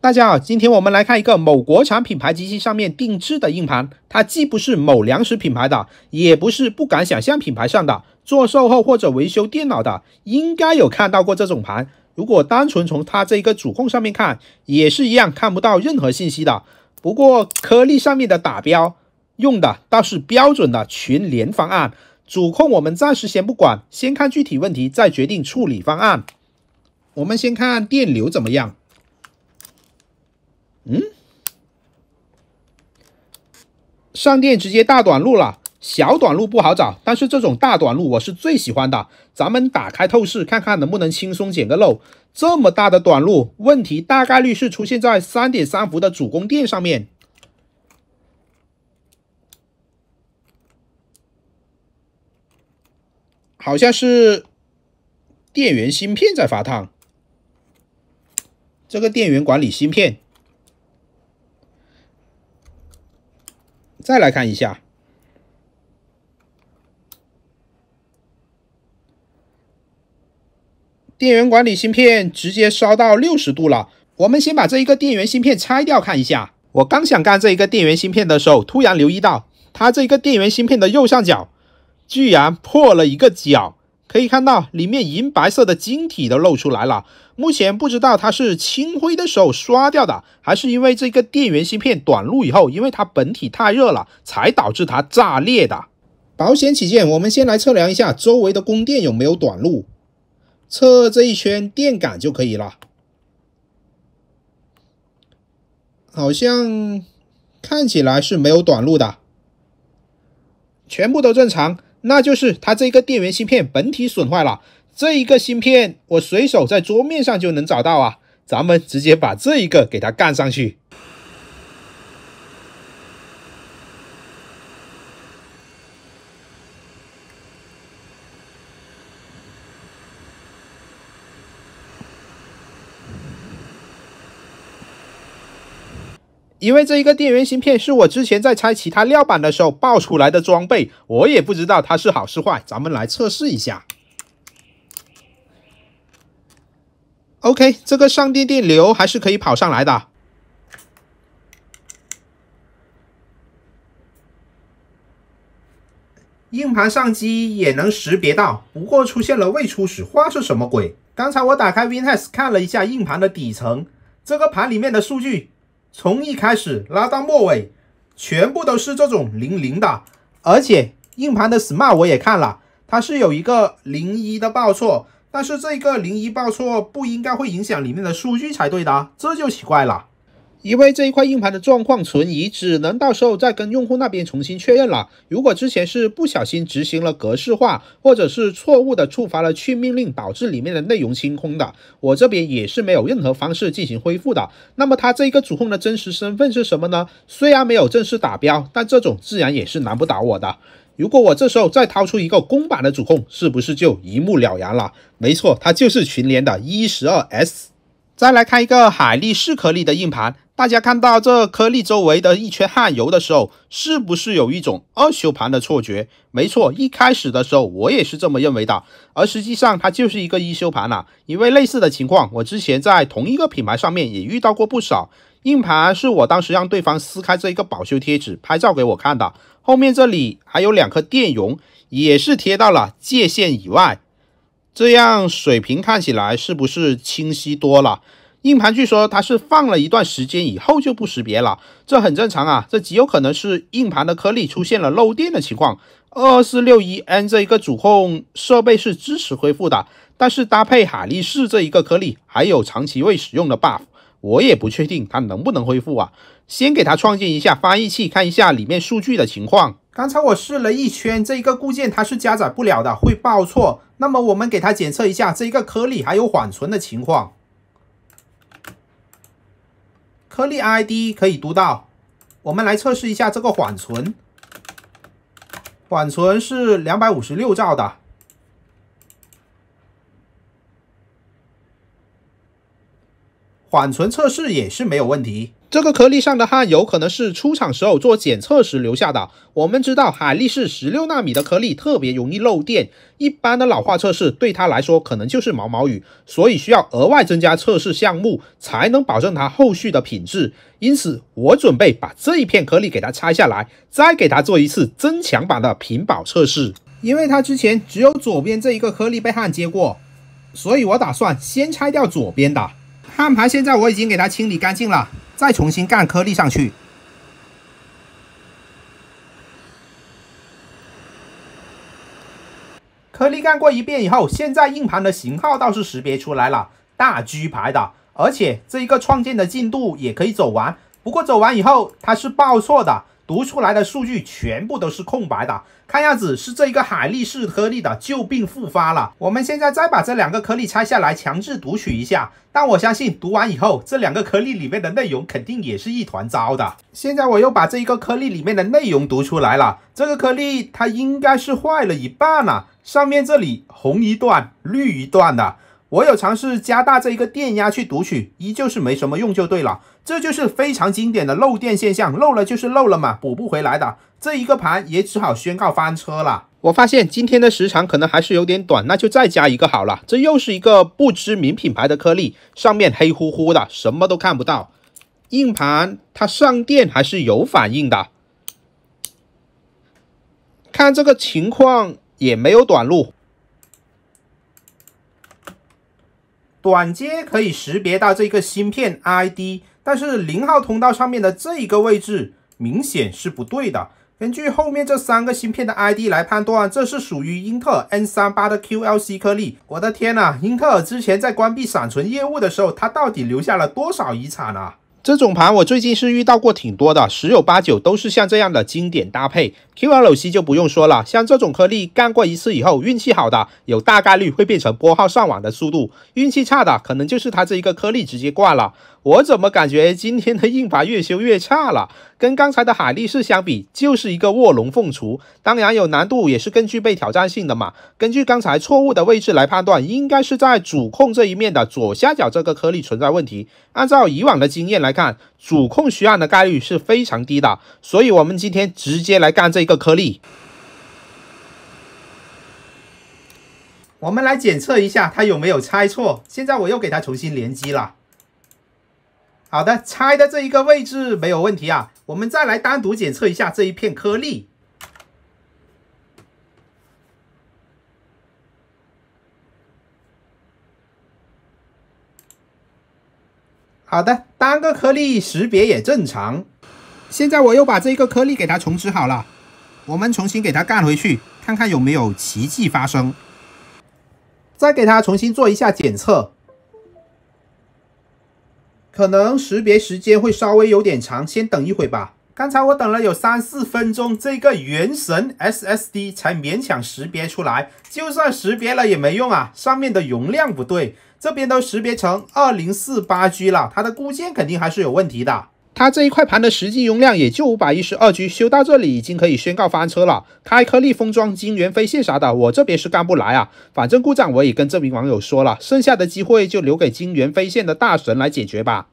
大家好，今天我们来看一个某国产品牌机器上面定制的硬盘，它既不是某粮食品牌的，也不是不敢想象品牌上的。做售后或者维修电脑的，应该有看到过这种盘。如果单纯从它这一个主控上面看，也是一样看不到任何信息的。不过颗粒上面的打标用的倒是标准的全联方案。主控我们暂时先不管，先看具体问题再决定处理方案。我们先看电流怎么样。嗯，上电直接大短路了，小短路不好找，但是这种大短路我是最喜欢的。咱们打开透视，看看能不能轻松捡个漏。这么大的短路问题，大概率是出现在三点三伏的主供电上面，好像是电源芯片在发烫，这个电源管理芯片。再来看一下，电源管理芯片直接烧到六十度了。我们先把这一个电源芯片拆掉看一下。我刚想干这一个电源芯片的时候，突然留意到它这一个电源芯片的右上角居然破了一个角。可以看到里面银白色的晶体都露出来了。目前不知道它是清灰的时候刷掉的，还是因为这个电源芯片短路以后，因为它本体太热了，才导致它炸裂的。保险起见，我们先来测量一下周围的供电有没有短路，测这一圈电感就可以了。好像看起来是没有短路的，全部都正常。那就是它这个电源芯片本体损坏了，这一个芯片我随手在桌面上就能找到啊，咱们直接把这一个给它干上去。因为这一个电源芯片是我之前在拆其他料板的时候爆出来的装备，我也不知道它是好是坏，咱们来测试一下。OK，这个上电电流还是可以跑上来的，硬盘上机也能识别到，不过出现了未初始化是什么鬼？刚才我打开 Win10 看了一下硬盘的底层，这个盘里面的数据。从一开始拉到末尾，全部都是这种零零的，而且硬盘的 SMART 我也看了，它是有一个零一的报错，但是这个零一报错不应该会影响里面的数据才对的，这就奇怪了。因为这一块硬盘的状况存疑，只能到时候再跟用户那边重新确认了。如果之前是不小心执行了格式化，或者是错误的触发了去命令，导致里面的内容清空的，我这边也是没有任何方式进行恢复的。那么它这一个主控的真实身份是什么呢？虽然没有正式打标，但这种自然也是难不倒我的。如果我这时候再掏出一个公版的主控，是不是就一目了然了？没错，它就是群联的 E 十二 S。再来看一个海力士颗粒的硬盘。大家看到这颗粒周围的一圈焊油的时候，是不是有一种二修盘的错觉？没错，一开始的时候我也是这么认为的，而实际上它就是一个一修盘了。因为类似的情况，我之前在同一个品牌上面也遇到过不少。硬盘是我当时让对方撕开这一个保修贴纸拍照给我看的，后面这里还有两颗电容也是贴到了界限以外，这样水平看起来是不是清晰多了？硬盘据说它是放了一段时间以后就不识别了，这很正常啊，这极有可能是硬盘的颗粒出现了漏电的情况。二四六一 N 这一个主控设备是支持恢复的，但是搭配海力士这一个颗粒还有长期未使用的 buff，我也不确定它能不能恢复啊。先给它创建一下翻译器，看一下里面数据的情况。刚才我试了一圈，这一个固件它是加载不了的，会报错。那么我们给它检测一下这一个颗粒还有缓存的情况。颗粒 ID 可以读到，我们来测试一下这个缓存，缓存是两百五十六兆的，缓存测试也是没有问题。这个颗粒上的焊有可能是出厂时候做检测时留下的。我们知道海力士十六纳米的颗粒，特别容易漏电，一般的老化测试对它来说可能就是毛毛雨，所以需要额外增加测试项目才能保证它后续的品质。因此，我准备把这一片颗粒给它拆下来，再给它做一次增强版的屏保测试。因为它之前只有左边这一个颗粒被焊接过，所以我打算先拆掉左边的焊盘。现在我已经给它清理干净了。再重新干颗粒上去，颗粒干过一遍以后，现在硬盘的型号倒是识别出来了，大 G 牌的，而且这一个创建的进度也可以走完，不过走完以后它是报错的。读出来的数据全部都是空白的，看样子是这一个海力士颗粒的旧病复发了。我们现在再把这两个颗粒拆下来强制读取一下，但我相信读完以后，这两个颗粒里面的内容肯定也是一团糟的。现在我又把这一个颗粒里面的内容读出来了，这个颗粒它应该是坏了一半了，上面这里红一段绿一段的。我有尝试加大这一个电压去读取，依旧是没什么用，就对了。这就是非常经典的漏电现象，漏了就是漏了嘛，补不回来的。这一个盘也只好宣告翻车了。我发现今天的时长可能还是有点短，那就再加一个好了。这又是一个不知名品牌的颗粒，上面黑乎乎的，什么都看不到。硬盘它上电还是有反应的，看这个情况也没有短路。短接可以识别到这个芯片 ID，但是零号通道上面的这一个位置明显是不对的。根据后面这三个芯片的 ID 来判断，这是属于英特尔 N38 的 QLC 颗粒。我的天呐，英特尔之前在关闭闪存业务的时候，它到底留下了多少遗产啊？这种盘我最近是遇到过挺多的，十有八九都是像这样的经典搭配。Q l C 就不用说了，像这种颗粒干过一次以后，运气好的有大概率会变成拨号上网的速度，运气差的可能就是它这一个颗粒直接挂了。我怎么感觉今天的硬法越修越差了？跟刚才的海力士相比，就是一个卧龙凤雏。当然有难度，也是更具备挑战性的嘛。根据刚才错误的位置来判断，应该是在主控这一面的左下角这个颗粒存在问题。按照以往的经验来看，主控虚焊的概率是非常低的，所以我们今天直接来干这个颗粒。我们来检测一下，它有没有猜错？现在我又给它重新连机了。好的，拆的这一个位置没有问题啊。我们再来单独检测一下这一片颗粒。好的，单个颗粒识别也正常。现在我又把这个颗粒给它重置好了，我们重新给它干回去，看看有没有奇迹发生。再给它重新做一下检测。可能识别时间会稍微有点长，先等一会吧。刚才我等了有三四分钟，这个原神 SSD 才勉强识别出来。就算识别了也没用啊，上面的容量不对，这边都识别成二零四八 G 了，它的固件肯定还是有问题的。它这一块盘的实际容量也就五百一十二 G，修到这里已经可以宣告翻车了。开颗粒封装、金元飞线啥的，我这边是干不来啊。反正故障我也跟这名网友说了，剩下的机会就留给金元飞线的大神来解决吧。